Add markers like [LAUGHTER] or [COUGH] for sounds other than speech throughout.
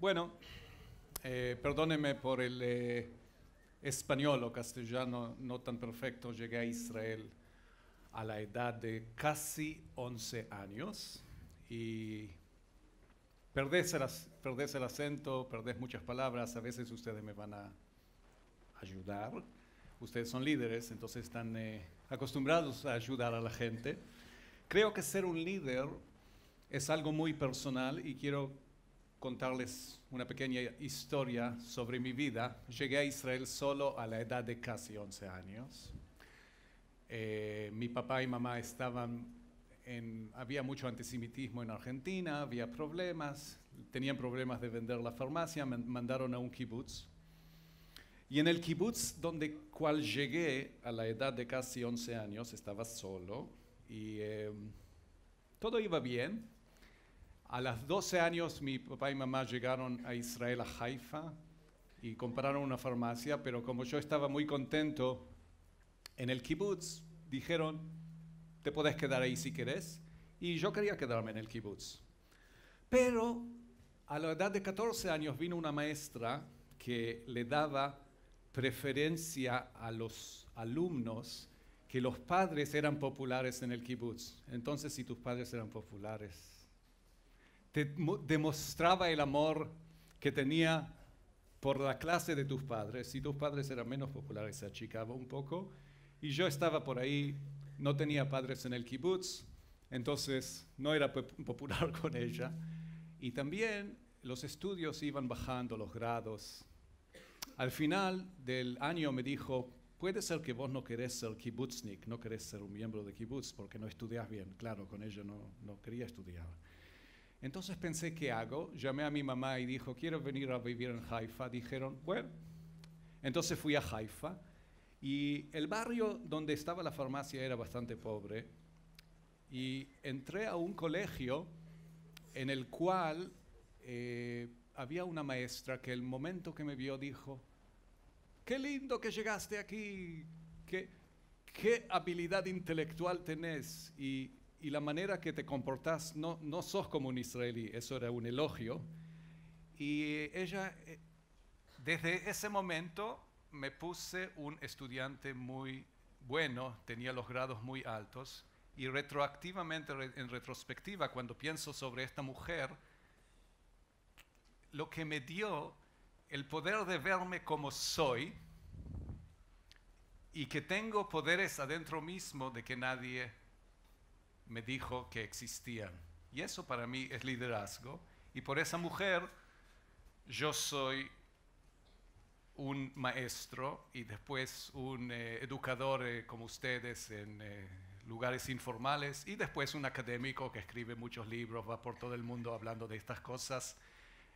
Bueno, eh, perdónenme por el eh, español o castellano no tan perfecto. Llegué a Israel a la edad de casi 11 años y perdés el, acento, perdés muchas palabras. A veces ustedes me van a ayudar. Ustedes son líderes, entonces están eh, acostumbrados a ayudar a la gente. Creo que ser un líder es algo muy personal y quiero contarles una pequeña historia sobre mi vida. Llegué a Israel solo a la edad de casi 11 años. Eh, mi papá y mamá estaban en, había mucho antisemitismo en Argentina, había problemas, tenían problemas de vender la farmacia, me mandaron a un kibutz. Y en el kibutz donde cual llegué a la edad de casi 11 años, estaba solo y eh, todo iba bien, a los 12 años mi papá y mamá llegaron a Israel, a Haifa, y compraron una farmacia, pero como yo estaba muy contento en el kibutz, dijeron, te podés quedar ahí si querés, y yo quería quedarme en el kibutz. Pero a la edad de 14 años vino una maestra que le daba preferencia a los alumnos que los padres eran populares en el kibutz. Entonces, si tus padres eran populares, te demostraba el amor que tenía por la clase de tus padres. Si tus padres eran menos populares, se achicaba un poco. Y yo estaba por ahí, no tenía padres en el kibutz, entonces no era [LAUGHS] popular con ella. Y también los estudios iban bajando, los grados. Al final del año me dijo, puede ser que vos no querés ser kibutznik, no querés ser un miembro de kibutz porque no estudias bien. Claro, con ella no, no quería estudiar. Entonces pensé, ¿qué hago? Llamé a mi mamá y dijo, quiero venir a vivir en Haifa. Dijeron, bueno. Entonces fui a Haifa y el barrio donde estaba la farmacia era bastante pobre y entré a un colegio en el cual eh, había una maestra que el momento que me vio dijo, qué lindo que llegaste aquí, qué, qué habilidad intelectual tenés. Y y la manera que te comportás, no, no sos como un israelí, eso era un elogio. Y ella, eh, desde ese momento, me puse un estudiante muy bueno, tenía los grados muy altos, y retroactivamente, en retrospectiva, cuando pienso sobre esta mujer, lo que me dio el poder de verme como soy y que tengo poderes adentro mismo de que nadie me dijo que existían. Y eso para mí es liderazgo. Y por esa mujer yo soy un maestro y después un eh, educador eh, como ustedes en eh, lugares informales y después un académico que escribe muchos libros, va por todo el mundo hablando de estas cosas,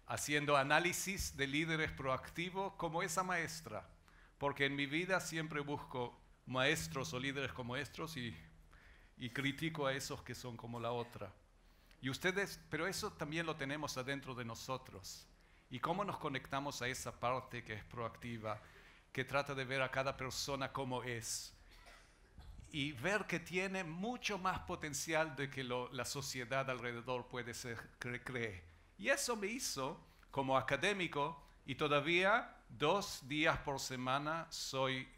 haciendo análisis de líderes proactivos como esa maestra, porque en mi vida siempre busco maestros o líderes como estos y y critico a esos que son como la otra. Y ustedes, pero eso también lo tenemos adentro de nosotros. ¿Y cómo nos conectamos a esa parte que es proactiva, que trata de ver a cada persona como es? Y ver que tiene mucho más potencial de que la sociedad alrededor puede ser cree. Y eso me hizo como académico y todavía dos días por semana soy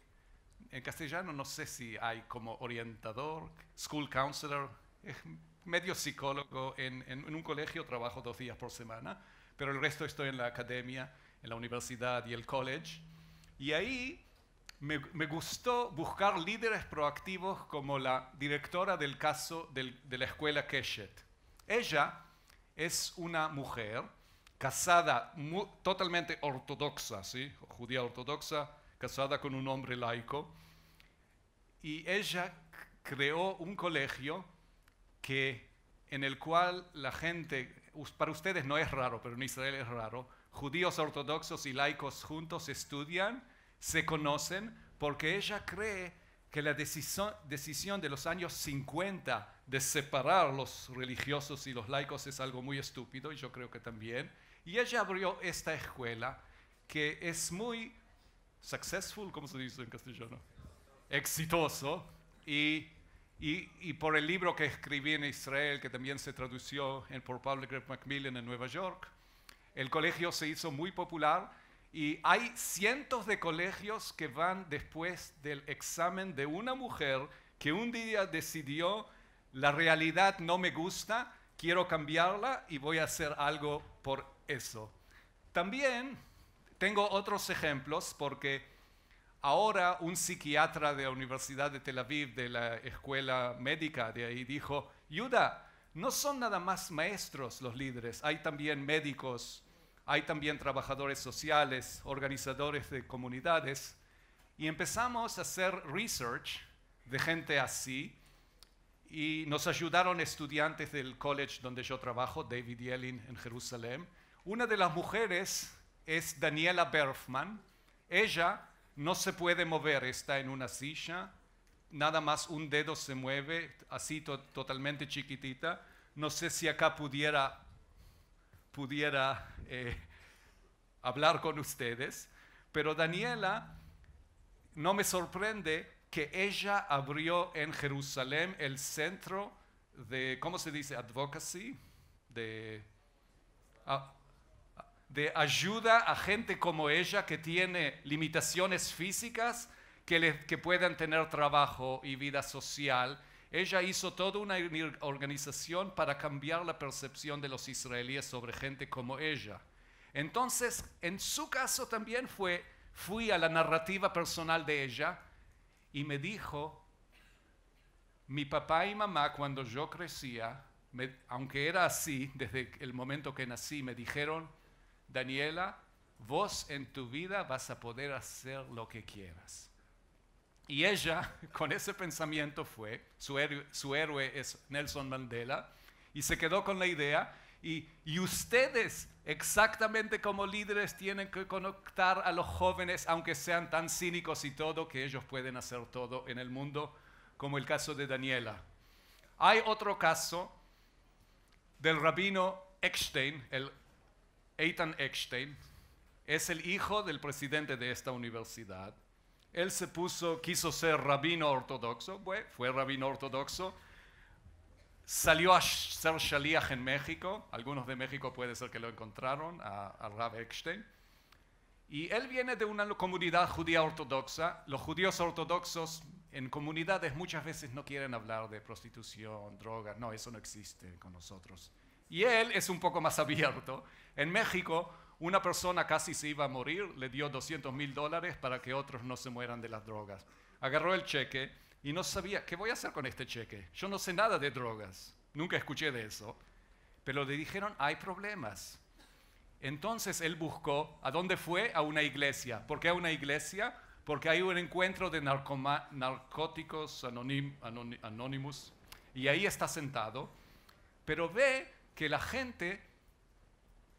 en castellano no sé si hay como orientador, school counselor, medio psicólogo. En, un colegio trabajo dos días por semana, pero el resto estoy en la academia, en la universidad y el college. Y ahí me, gustó buscar líderes proactivos como la directora del caso de la escuela Keshet. Ella es una mujer casada, totalmente ortodoxa, ¿sí? judía ortodoxa, casada con un hombre laico, y ella creó un colegio que, en el cual la gente, para ustedes no es raro, pero en Israel es raro, judíos ortodoxos y laicos juntos estudian, se conocen, porque ella cree que la decisión de los años 50 de separar los religiosos y los laicos es algo muy estúpido, y yo creo que también. Y ella abrió esta escuela que es muy successful, ¿cómo se dice en castellano? Exitoso. Y, por el libro que escribí en Israel, que también se tradució en, por Public Macmillan en Nueva York, el colegio se hizo muy popular y hay cientos de colegios que van después del examen de una mujer que un día decidió, la realidad no me gusta, quiero cambiarla y voy a hacer algo por eso. También tengo otros ejemplos porque ahora un psiquiatra de la Universidad de Tel Aviv, de la escuela médica de ahí, dijo, Yuda, no son nada más maestros los líderes, hay también médicos, hay también trabajadores sociales, organizadores de comunidades, y empezamos a hacer research de gente así, y nos ayudaron estudiantes del college donde yo trabajo, David Yellin, en Jerusalén. Una de las mujeres es Daniela Berfman. Ella no se puede mover, está en una silla, nada más un dedo se mueve, así totalmente chiquitita. No sé si acá pudiera, pudiera eh, hablar con ustedes, pero Daniela, no me sorprende que ella abrió en Jerusalén el centro de, ¿cómo se dice? Advocacy, de... Ah, de ayuda a gente como ella que tiene limitaciones físicas, que, puedan tener trabajo y vida social. Ella hizo toda una organización para cambiar la percepción de los israelíes sobre gente como ella. Entonces, en su caso también fue, fui a la narrativa personal de ella y me dijo, mi papá y mamá cuando yo crecía, aunque era así, [LAUGHS] desde el momento que nací, me dijeron, Daniela, vos en tu vida vas a poder hacer lo que quieras. Y ella, [LAUGHS] con ese pensamiento fue, su héroe, es Nelson Mandela, y se quedó con la idea, y, y, ustedes, exactamente como líderes, tienen que conectar a los jóvenes, aunque sean tan cínicos y todo, que ellos pueden hacer todo en el mundo, como el caso de Daniela. Hay otro caso del rabino Eckstein, el Eitan Eckstein, es el hijo del presidente de esta universidad. Él se puso, quiso ser rabino ortodoxo, fue rabino ortodoxo, salió a ser shaliach en México, algunos de México puede ser que lo encontraron, a, a Rab Eckstein, y él viene de una comunidad judía ortodoxa, los judíos ortodoxos en comunidades muchas veces no quieren hablar de prostitución, drogas, no, eso no existe con nosotros. Y él es un poco más abierto. En México, una persona casi se iba a morir, le dio 200 mil dólares para que otros no se mueran de las drogas. Agarró el cheque y no sabía, ¿qué voy a hacer con este cheque? Yo no sé nada de drogas, nunca escuché de eso. Pero le dijeron, hay problemas. Entonces él buscó, ¿a dónde fue? A una iglesia. ¿Por qué a una iglesia? Porque hay un encuentro de narcóticos anónimos y ahí está sentado, pero ve que la gente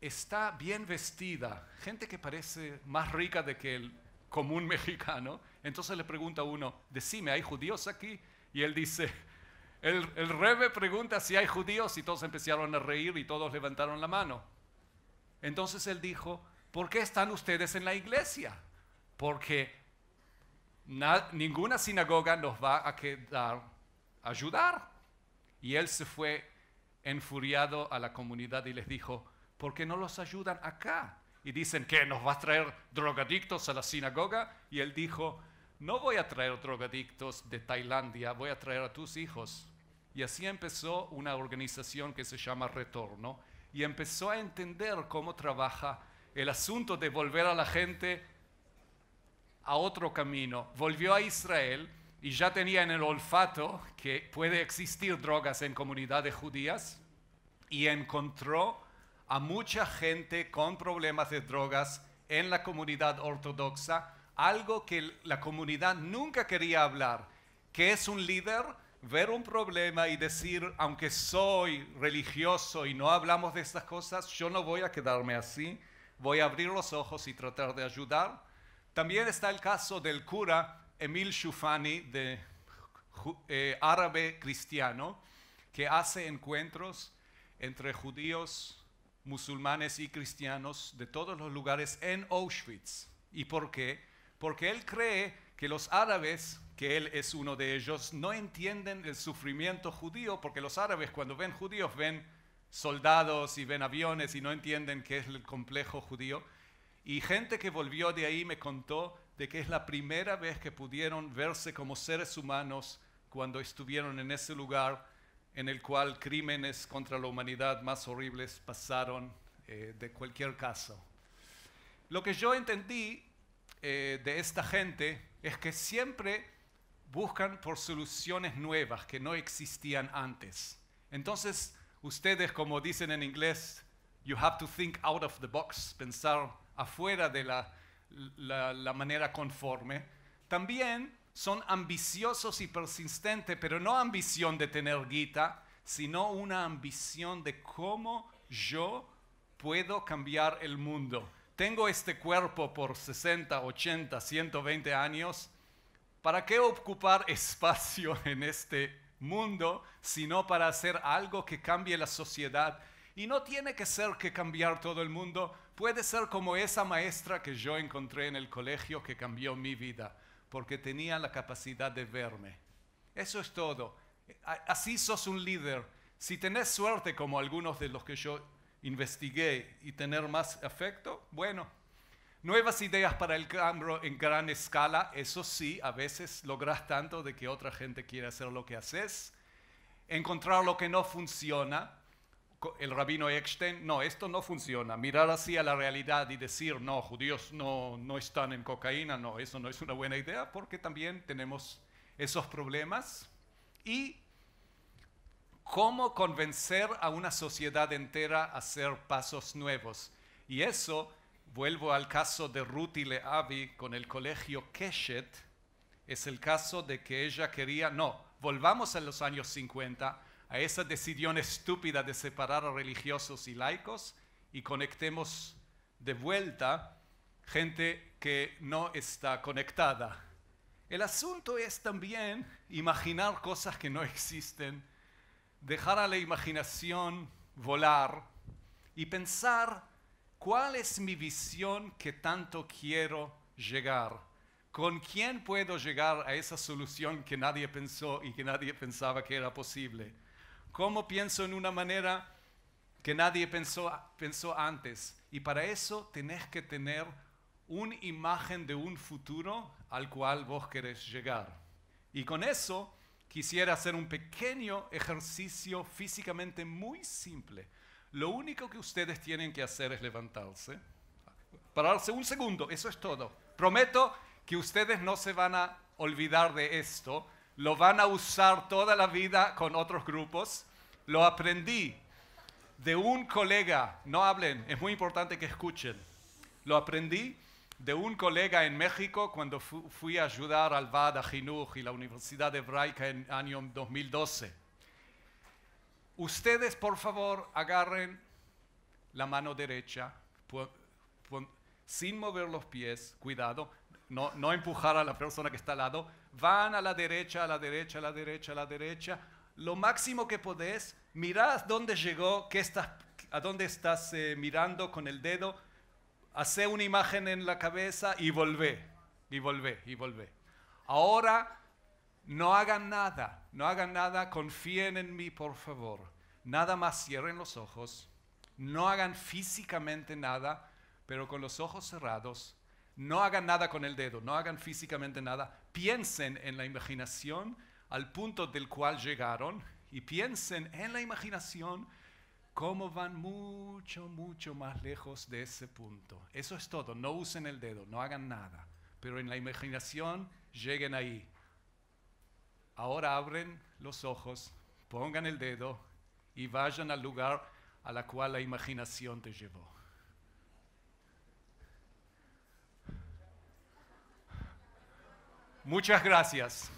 está bien vestida, gente que parece más rica de que el común [LAUGHS] mexicano. Entonces le pregunta a uno, decime, ¿hay judíos aquí? Y él dice, el, rebe pregunta si hay judíos y todos empezaron a reír y todos levantaron la mano. Entonces él dijo, ¿por qué están ustedes en la iglesia? Porque ninguna sinagoga nos va a quedar ayudar. Y él se fue enfuriado a la comunidad y les dijo, ¿por qué no los ayudan acá? Y dicen, que ¿Nos va a traer drogadictos a la sinagoga? Y él dijo, no voy a traer drogadictos de Tailandia, voy a traer a tus hijos. Y así empezó una organización que se llama Retorno y empezó a entender cómo trabaja el asunto de volver a la gente a otro camino. Volvió a Israel y ya tenía en el olfato que puede existir drogas en comunidades judías y encontró a mucha gente con problemas de drogas en la comunidad ortodoxa, algo que la comunidad nunca quería hablar, que es un líder ver un problema y decir, aunque soy religioso y no hablamos de estas cosas, yo no voy a quedarme así, voy a abrir los ojos y tratar de ayudar. También está el caso del cura Emil Shufani, de, eh, árabe cristiano, que hace encuentros entre judíos, musulmanes y cristianos de todos los lugares en Auschwitz. ¿Y por qué? Porque él cree que los árabes, que él es uno de ellos, no entienden el sufrimiento judío, porque los árabes cuando ven judíos ven soldados y ven aviones y no entienden qué es el complejo judío. Y gente que volvió de ahí me contó de que es la primera vez que pudieron verse como seres humanos cuando estuvieron en ese lugar en el cual crímenes contra la humanidad más horribles pasaron eh, de cualquier caso. Lo que yo entendí eh, de esta gente es que siempre buscan por soluciones nuevas que no existían antes. Entonces, ustedes, como dicen en inglés, you have to think out of the box, pensar afuera de la la, manera conforme, también son ambiciosos y persistentes, pero no ambición de tener guita, sino una ambición de cómo yo puedo cambiar el mundo. Tengo este cuerpo por 60, 80, 120 años. ¿Para qué ocupar [LAUGHS] espacio en este mundo sino para hacer algo que cambie la sociedad? Y no tiene que ser que cambiar todo el mundo, Puede ser como esa maestra que yo encontré en el colegio que cambió mi vida, porque tenía la capacidad de verme. Eso es todo. Así sos un líder. Si tenés suerte como algunos de los que yo investigué y tener más afecto, bueno, Nuevas ideas para el cambio en gran escala, eso sí, a veces logras tanto de que otra gente quiere hacer lo que haces. Encontrar lo que no funciona, el rabino Eckstein, no, esto no funciona. Mirar así a la realidad y decir, no, judíos no, no están en cocaína, no, eso no es una buena idea, porque también tenemos esos problemas. Y cómo convencer a una sociedad entera a hacer pasos nuevos. Y eso, vuelvo al caso de Ruth y Leavi con el colegio Keshet, es el caso de que ella quería, no, volvamos a los años 50, a esa decisión estúpida de separar a religiosos y laicos y conectemos de vuelta gente que no está conectada. El asunto es también imaginar cosas que no existen, dejar a la imaginación volar y pensar cuál es mi visión que tanto quiero llegar, con quién puedo llegar a esa solución que nadie pensó y que nadie pensaba que era posible. ¿Cómo pienso en una manera que nadie pensó, pensó antes? Y para eso tenés que tener una imagen de un futuro al cual vos querés llegar. Y con eso quisiera hacer un pequeño ejercicio físicamente muy simple. Lo único que ustedes tienen que hacer es levantarse, pararse un segundo, eso es todo. Prometo que ustedes no se van a olvidar de esto lo van a usar toda la vida con otros grupos. Lo aprendí de un colega, no hablen, es muy importante que escuchen. Lo aprendí de un colega en México cuando fui a ayudar al VAD, a Jinuj y la Universidad Hebraica en año 2012. Ustedes, por favor, agarren la mano derecha sin mover los pies, cuidado, no empujar a la persona que está al lado, van a la derecha, a la derecha, a la derecha, a la derecha, lo máximo que podés, mirás dónde llegó, a dónde estás eh, mirando con el dedo, hace una imagen en la cabeza y volvé, y volvé, y volvé. Ahora no hagan nada, no hagan nada, confíen en mí, por favor. Nada más cierren los ojos, no hagan físicamente nada, pero con los ojos cerrados, no hagan nada con el dedo, no hagan físicamente nada, piensen en la imaginación al punto del cual llegaron y piensen en la imaginación cómo van mucho, mucho más lejos de ese punto. Eso es todo, no usen el dedo, no hagan nada, pero en la imaginación lleguen ahí. Ahora abren los ojos, pongan el dedo y vayan al lugar a la cual la imaginación te llevó. Muchas gracias.